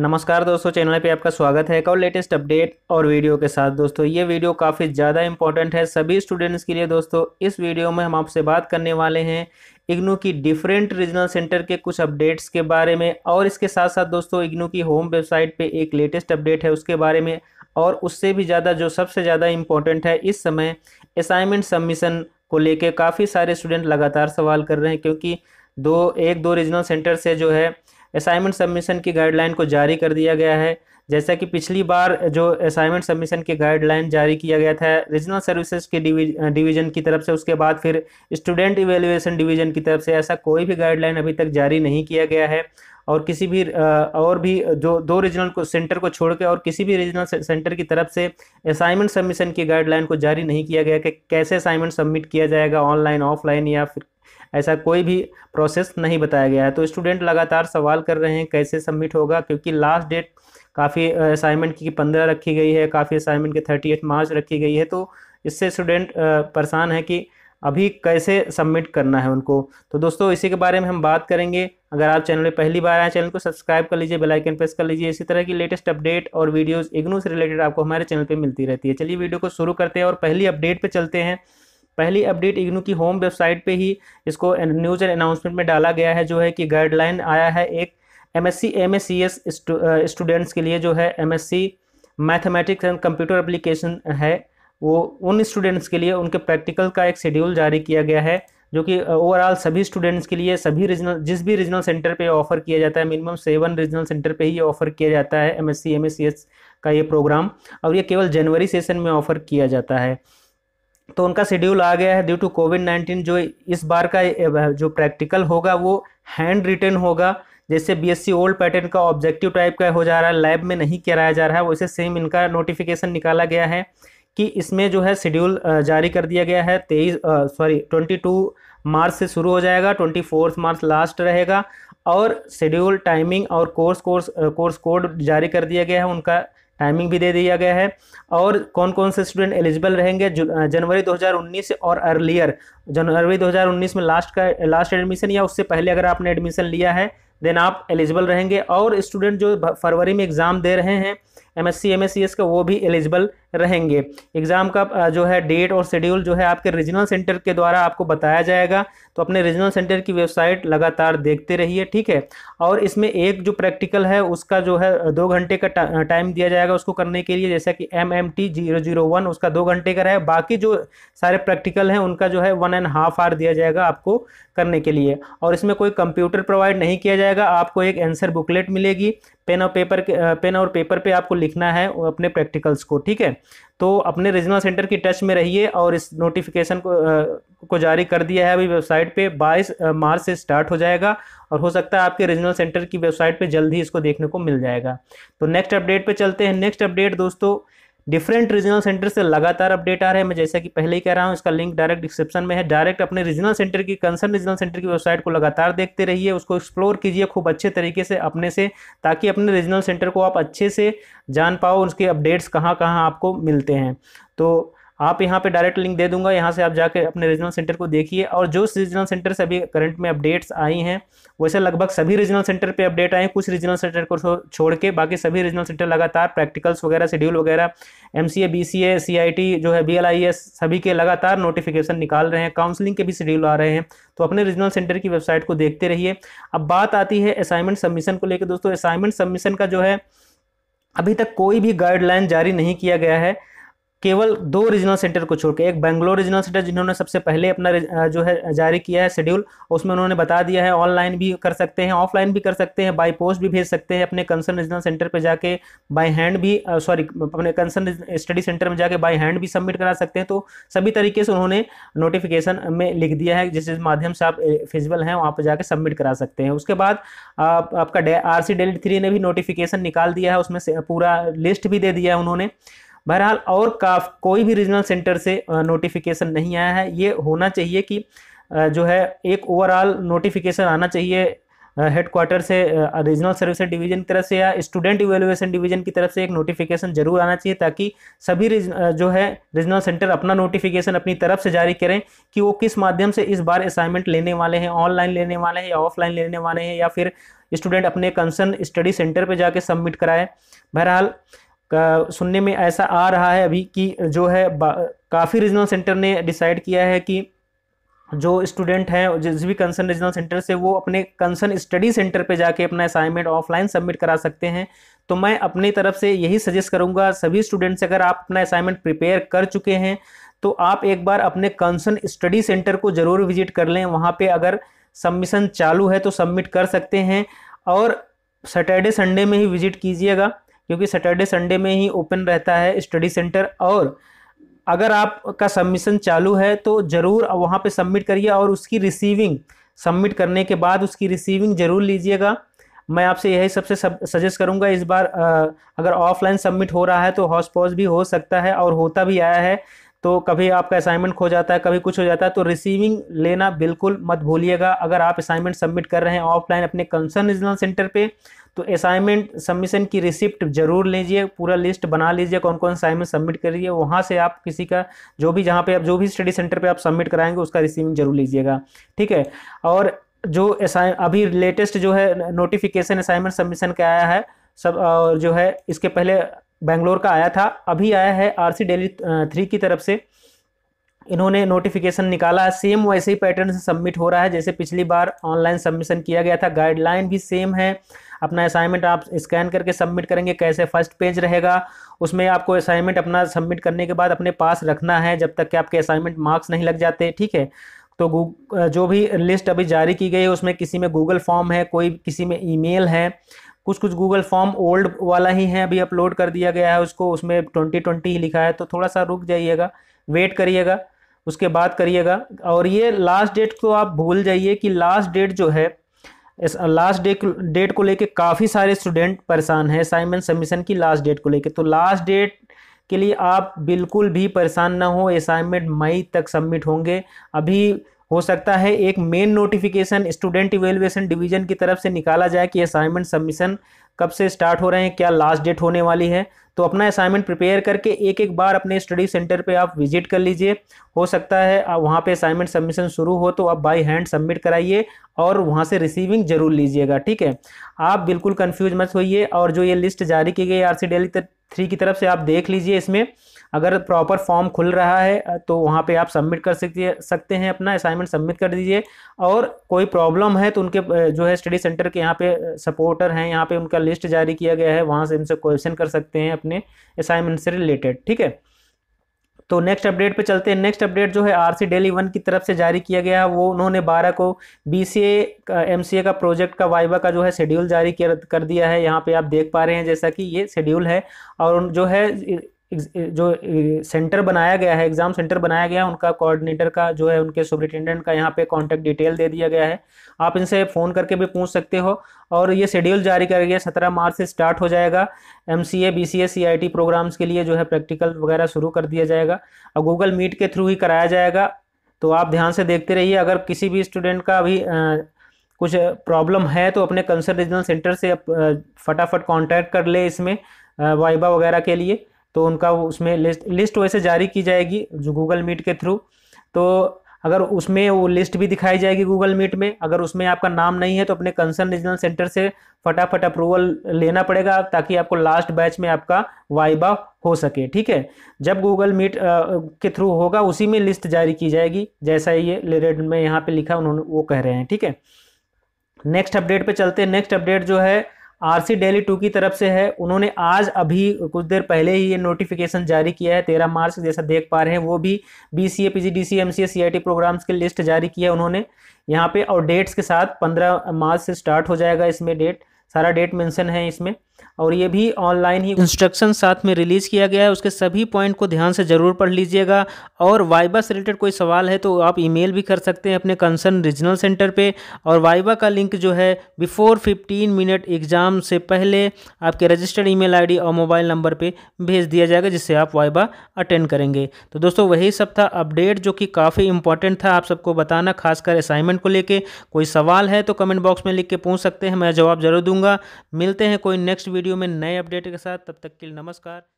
नमस्कार दोस्तों चैनल पे आपका स्वागत है एक और लेटेस्ट अपडेट और वीडियो के साथ दोस्तों ये वीडियो काफ़ी ज़्यादा इंपॉर्टेंट है सभी स्टूडेंट्स के लिए दोस्तों इस वीडियो में हम आपसे बात करने वाले हैं इग्नू की डिफरेंट रीजनल सेंटर के कुछ अपडेट्स के बारे में और इसके साथ साथ दोस्तों इग्नू की होम वेबसाइट पर एक लेटेस्ट अपडेट है उसके बारे में और उससे भी ज़्यादा जो सबसे ज़्यादा इम्पोर्टेंट है इस समय असाइनमेंट सबमिशन को लेकर काफ़ी सारे स्टूडेंट लगातार सवाल कर रहे हैं क्योंकि दो एक दो रीजनल सेंटर से जो है असाइनमेंट सबमिशन की गाइडलाइन को जारी कर दिया गया है जैसा कि पिछली बार जो असाइनमेंट सबमिशन की गाइडलाइन जारी किया गया था रीजनल सर्विसेज के डिवीजन की तरफ से उसके बाद फिर स्टूडेंट इवेल्युएशन डिवीजन की तरफ से ऐसा कोई भी गाइडलाइन अभी तक जारी नहीं किया गया है और किसी भी और भी जो दो रीजनल को सेंटर को छोड़ और किसी भी रीजनल सेंटर की तरफ से असाइनमेंट सबमिशन की गाइडलाइन को जारी नहीं किया गया कि कैसे असाइनमेंट सबमिट किया जाएगा ऑनलाइन ऑफलाइन या फिर ऐसा कोई भी प्रोसेस नहीं बताया गया है तो स्टूडेंट लगातार सवाल कर रहे हैं कैसे सबमिट होगा क्योंकि लास्ट डेट काफ़ी असाइनमेंट की पंद्रह रखी गई है काफ़ी असाइनमेंट की थर्टी मार्च रखी गई है तो इससे स्टूडेंट परेशान है कि अभी कैसे सबमिट करना है उनको तो दोस्तों इसी के बारे में हम बात करेंगे अगर आप चैनल पर पहली बार आए चैनल को सब्सक्राइब कर लीजिए बेल आइकन प्रेस कर लीजिए इसी तरह की लेटेस्ट अपडेट और वीडियोस इग्नू से रिलेटेड आपको हमारे चैनल पे मिलती रहती है चलिए वीडियो को शुरू करते हैं और पहली अपडेट पे चलते हैं पहली अपडेट इग्नू की होम वेबसाइट पे ही इसको न्यूज़ एंड अनाउंसमेंट में डाला गया है जो है कि गाइडलाइन आया है एक M S C M S C S students के लिए जो है M S C mathematics and computer application है वो उन स्टूडेंट्स के लिए उनके प्रैक्टिकल का एक शेड्यूल जारी किया गया है जो कि ओवरऑल सभी स्टूडेंट्स के लिए सभी रीजनल जिस भी रीजनल सेंटर पे ऑफर किया जाता है मिनिमम सेवन रीजनल सेंटर पे ही ये ऑफर किया जाता है एमएससी एमएससीएस का ये प्रोग्राम और ये केवल जनवरी सेशन में ऑफर किया जाता है तो उनका शेड्यूल आ गया है ड्यू टू कोविड नाइन्टीन जो इस बार का जो प्रैक्टिकल होगा वो हैंड रिटर्न होगा जैसे बीएससी ओल्ड पैटर्न का ऑब्जेक्टिव टाइप का हो जा रहा है लैब में नहीं कराया जा रहा है वैसे सेम इनका नोटिफिकेशन निकाला गया है कि इसमें जो है शेड्यूल जारी कर दिया गया है तेईस सॉरी ट्वेंटी टू मार्च से शुरू हो जाएगा ट्वेंटी फोर्थ मार्च लास्ट रहेगा और शेड्यूल टाइमिंग और कोर्स कोर्स कोर्स कोड जारी कर दिया गया है उनका टाइमिंग भी दे दिया गया है और कौन कौन से स्टूडेंट एलिजिबल रहेंगे जनवरी 2019 और अर्लियर जनवरी 2019 में लास्ट का लास्ट एडमिशन या उससे पहले अगर आपने एडमिशन लिया है देन आप एलिजिबल रहेंगे और स्टूडेंट जो फरवरी में एग्ज़ाम दे रहे हैं एम एस सी का वो भी एलिजिबल रहेंगे एग्ज़ाम का जो है डेट और शेड्यूल जो है आपके रीजनल सेंटर के द्वारा आपको बताया जाएगा तो अपने रीजनल सेंटर की वेबसाइट लगातार देखते रहिए ठीक है और इसमें एक जो प्रैक्टिकल है उसका जो है दो घंटे का टा टाइम दिया जाएगा उसको करने के लिए जैसा कि M M T zero zero one उसका दो घंटे का है बाकी जो सारे प्रैक्टिकल हैं उनका जो है वन एंड हाफ आवर दिया जाएगा आपको करने के लिए और इसमें कोई कंप्यूटर प्रोवाइड नहीं किया जाएगा आपको एक आंसर बुकलेट मिलेगी पेन और पेपर के पेन और पेपर पे आपको लिखना है अपने प्रैक्टिकल्स को ठीक है तो अपने रीजनल सेंटर की टच में रहिए और इस नोटिफिकेशन को को जारी कर दिया है अभी वेबसाइट पे 22 मार्च से स्टार्ट हो जाएगा और हो सकता है आपके रीजनल सेंटर की वेबसाइट पे जल्द ही इसको देखने को मिल जाएगा तो नेक्स्ट अपडेट पे चलते हैं नेक्स्ट अपडेट दोस्तों डिफरेंट रीजनल सेंटर से लगातार अपडेट आ रहे हैं मैं जैसा कि पहले ही कह रहा हूँ इसका लिंक डायरेक्ट डिस्क्रिप्शन में है डायरेक्ट अपने रीजनल सेंटर की कंसर्न रीजनल सेंटर की वेबसाइट को लगातार देखते रहिए उसको एक्सप्लोर कीजिए खूब अच्छे तरीके से अपने से ताकि अपने रीजनल सेंटर को आप अच्छे से जान पाओ उसके अपडेट्स कहाँ कहाँ आपको मिलते हैं तो आप यहाँ पे डायरेक्ट लिंक दे दूंगा यहाँ से आप जाकर अपने रीजनल सेंटर को देखिए और जो रीजनल सेंटर से अभी करंट में अपडेट्स आई हैं वैसे लगभग सभी रीजनल सेंटर पे अपडेट आए हैं कुछ रीजनल सेंटर को छोड़ के बाकी सभी रीजनल सेंटर लगातार प्रैक्टिकल्स वगैरह शेड्यूल वगैरह M C A B C A C I T जो है बी एल आई एस सभी के लगातार नोटिफिकेशन निकाल रहे हैं काउंसलिंग के भी शेड्यूल आ रहे हैं तो अपने रीजनल सेंटर की वेबसाइट को देखते रहिए अब बात आती है असाइनमेंट सबमिशन को लेकर दोस्तों असाइनमेंट सबमिशन का जो है अभी तक कोई भी गाइडलाइन जारी नहीं किया गया है केवल दो रीजनल सेंटर को छोड़कर एक बैंगलोर रीजनल सेंटर जिन्होंने सबसे पहले अपना जो है जारी किया है शेड्यूल उसमें उन्होंने बता दिया है ऑनलाइन भी कर सकते हैं ऑफलाइन भी कर सकते हैं बाय पोस्ट भी भेज सकते हैं अपने कंसर्न रीजनल सेंटर पर जाके बाय हैंड भी सॉरी अपने कंसर्न स्टडी सेंटर में जाके बाय हैंड भी सबमिट करा सकते हैं तो सभी तरीके से उन्होंने नोटिफिकेशन में लिख दिया है जिस माध्यम से आप फिजिबल हैं वहाँ पर जाकर सबमिट करा सकते हैं उसके बाद आपका आर सी डेली थ्री ने भी नोटिफिकेशन निकाल दिया है उसमें पूरा लिस्ट भी दे दिया है उन्होंने बहरहाल और काफ कोई भी रीजनल सेंटर से नोटिफिकेशन नहीं आया है ये होना चाहिए कि जो है एक ओवरऑल नोटिफिकेशन आना चाहिए हेड क्वार्टर से रीजनल सर्विस डिवीजन की तरफ से या स्टूडेंट इवेलुएसन डिवीजन की तरफ से एक नोटिफिकेशन जरूर आना चाहिए ताकि सभी जो है रीजनल सेंटर अपना नोटिफिकेशन अपनी तरफ से जारी करें कि वो किस माध्यम से इस बार असाइनमेंट लेने वाले हैं ऑनलाइन लेने वाले हैं या ऑफलाइन लेने वाले हैं या फिर स्टूडेंट अपने कंसर्न स्टडी सेंटर पर जाके सबमिट कराए बहरहाल सुनने में ऐसा आ रहा है अभी कि जो है काफ़ी रीजनल सेंटर ने डिसाइड किया है कि जो स्टूडेंट हैं जिस भी कंसर्न रीजनल सेंटर से वो अपने कंसर्न स्टडी सेंटर पे जाके अपना असाइनमेंट ऑफलाइन सबमिट करा सकते हैं तो मैं अपनी तरफ से यही सजेस्ट करूंगा सभी स्टूडेंट्स अगर आप अपना असाइनमेंट प्रिपेयर कर चुके हैं तो आप एक बार अपने कंसर्न स्टडी सेंटर को ज़रूर विजिट कर लें वहाँ पर अगर सबमिशन चालू है तो सबमिट कर सकते हैं और सैटरडे संडे में ही विजिट कीजिएगा क्योंकि सैटरडे संडे में ही ओपन रहता है स्टडी सेंटर और अगर आपका सबमिशन चालू है तो ज़रूर वहाँ पे सबमिट करिए और उसकी रिसीविंग सबमिट करने के बाद उसकी रिसीविंग ज़रूर लीजिएगा मैं आपसे यही सबसे सब सजेस्ट करूँगा इस बार अगर ऑफलाइन सबमिट हो रहा है तो पॉज भी हो सकता है और होता भी आया है तो कभी आपका असाइनमेंट खो जाता है कभी कुछ हो जाता है तो रिसीविंग लेना बिल्कुल मत भूलिएगा अगर आप असाइनमेंट सबमिट कर रहे हैं ऑफलाइन अपने कंसर्न रीजनल सेंटर पे तो असाइनमेंट सबमिशन की रिसिप्ट जरूर लीजिए पूरा लिस्ट बना लीजिए कौन कौन असाइनमेंट सबमिट करिए वहाँ से आप किसी का जो भी जहाँ पे आप जो भी स्टडी सेंटर पर आप सबमिट कराएंगे उसका रिसीविंग जरूर लीजिएगा ठीक है और जो असाइन अभी लेटेस्ट जो है नोटिफिकेशन असाइनमेंट सबमिशन का आया है सब और जो है इसके पहले बेंगलोर का आया था अभी आया है आर सी डेली थ्री की तरफ से इन्होंने नोटिफिकेशन निकाला है सेम वैसे ही पैटर्न से सबमिट हो रहा है जैसे पिछली बार ऑनलाइन सबमिशन किया गया था गाइडलाइन भी सेम है अपना असाइनमेंट आप स्कैन करके सबमिट करेंगे कैसे फर्स्ट पेज रहेगा उसमें आपको असाइनमेंट अपना सबमिट करने के बाद अपने पास रखना है जब तक कि आपके असाइनमेंट मार्क्स नहीं लग जाते ठीक है तो जो भी लिस्ट अभी जारी की गई है उसमें किसी में गूगल फॉर्म है कोई किसी में ईमेल है कुछ कुछ गूगल फॉर्म ओल्ड वाला ही है अभी अपलोड कर दिया गया है उसको उसमें ट्वेंटी ट्वेंटी ही लिखा है तो थोड़ा सा रुक जाइएगा वेट करिएगा उसके बाद करिएगा और ये लास्ट डेट को आप भूल जाइए कि लास्ट डेट जो है इस लास्ट डे डेट को लेके काफ़ी सारे स्टूडेंट परेशान हैं असाइनमेंट सबमिशन की लास्ट डेट को लेके तो लास्ट डेट के लिए आप बिल्कुल भी परेशान ना हो असाइनमेंट मई तक सबमिट होंगे अभी हो सकता है एक main notification student evaluation division की तरफ से निकाला जाए कि असाइनमेंट सबमिशन कब से स्टार्ट हो रहे हैं क्या लास्ट डेट होने वाली है तो अपना असाइनमेंट प्रिपेयर करके एक एक बार अपने स्टडी सेंटर पे आप विजिट कर लीजिए हो सकता है वहाँ पे असाइनमेंट सबमिशन शुरू हो तो आप बाई हैंड सबमिट कराइए और वहाँ से रिसीविंग जरूर लीजिएगा ठीक है आप बिल्कुल कन्फ्यूज मत होइए और जो ये लिस्ट जारी की गई आर सी डेली थ्री की तरफ से आप देख लीजिए इसमें अगर प्रॉपर फॉर्म खुल रहा है तो वहाँ पे आप सबमिट कर सकते सकते हैं अपना असाइनमेंट सबमिट कर दीजिए और कोई प्रॉब्लम है तो उनके जो है स्टडी सेंटर के यहाँ पे सपोर्टर हैं यहाँ पे उनका लिस्ट जारी किया गया है वहाँ से उनसे क्वेश्चन कर सकते हैं अपने अपने असाइनमेंट से रिलेटेड ठीक है तो नेक्स्ट अपडेट पे चलते हैं नेक्स्ट अपडेट जो है आरसी डेली वन की तरफ से जारी किया गया वो उन्होंने 12 को बीसीए एमसीए का प्रोजेक्ट का वाइवा का जो है शेड्यूल जारी कर दिया है यहाँ पे आप देख पा रहे हैं जैसा कि ये शेड्यूल है और जो है Eh, जो सेंटर eh, बनाया गया है एग्ज़ाम सेंटर बनाया गया है उनका कोऑर्डिनेटर का जो है उनके सुपरिटेंडेंट का यहाँ पे कांटेक्ट डिटेल दे दिया गया है आप इनसे फ़ोन करके भी पूछ सकते हो और ये शेड्यूल जारी कर गया सत्रह मार्च से स्टार्ट हो जाएगा M C A B C A C I T programmes के लिए जो है प्रैक्टिकल वगैरह शुरू कर दिया जाएगा और गूगल मीट के थ्रू ही कराया जाएगा तो आप ध्यान से देखते रहिए अगर किसी भी स्टूडेंट का अभी कुछ प्रॉब्लम है तो अपने कंसर्न रीजनल सेंटर से फटाफट कॉन्टैक्ट कर ले इसमें वाइबा वगैरह के लिए तो उनका उसमें लिस्ट लिस्ट वैसे जारी की जाएगी जो गूगल मीट के थ्रू तो अगर उसमें वो लिस्ट भी दिखाई जाएगी गूगल मीट में अगर उसमें आपका नाम नहीं है तो अपने कंसर्न रीजनल सेंटर से फटाफट अप्रूवल लेना पड़ेगा ताकि आपको लास्ट बैच में आपका वाइबा हो सके ठीक है जब गूगल मीट के थ्रू होगा उसी में लिस्ट जारी की जाएगी जैसा ये रेड में यहाँ पर लिखा उन्होंने वो कह रहे हैं ठीक है नेक्स्ट अपडेट पर चलते नेक्स्ट अपडेट जो है आरसी डेली टू की तरफ से है उन्होंने आज अभी कुछ देर पहले ही ये नोटिफिकेशन जारी किया है तेरह मार्च जैसा देख पा रहे हैं वो भी B C A P G D C M C A C I T programmes की लिस्ट जारी किया उन्होंने यहाँ पे और डेट्स के साथ पंद्रह मार्च से स्टार्ट हो जाएगा इसमें डेट सारा डेट मेंशन है इसमें और ये भी ऑनलाइन ही इंस्ट्रक्शन साथ में रिलीज़ किया गया है उसके सभी पॉइंट को ध्यान से ज़रूर पढ़ लीजिएगा और वाइबा से रिलेटेड कोई सवाल है तो आप ईमेल भी कर सकते हैं अपने कंसर्न रीजनल सेंटर पे और वाइबा का लिंक जो है बिफोर 15 मिनट एग्ज़ाम से पहले आपके रजिस्टर्ड ईमेल आईडी और मोबाइल नंबर पर भेज दिया जाएगा जिससे आप वाइबा अटेंड करेंगे तो दोस्तों वही सब था अपडेट जो कि काफ़ी इंपॉर्टेंट था आप सबको बताना खासकर असाइनमेंट को लेकर कोई सवाल है तो कमेंट बॉक्स में लिख के पूछ सकते हैं मैं जवाब जरूर दूंगा मिलते हैं कोई नेक्स्ट नेक्स्ट वीडियो में नए अपडेट के साथ तब तक के लिए नमस्कार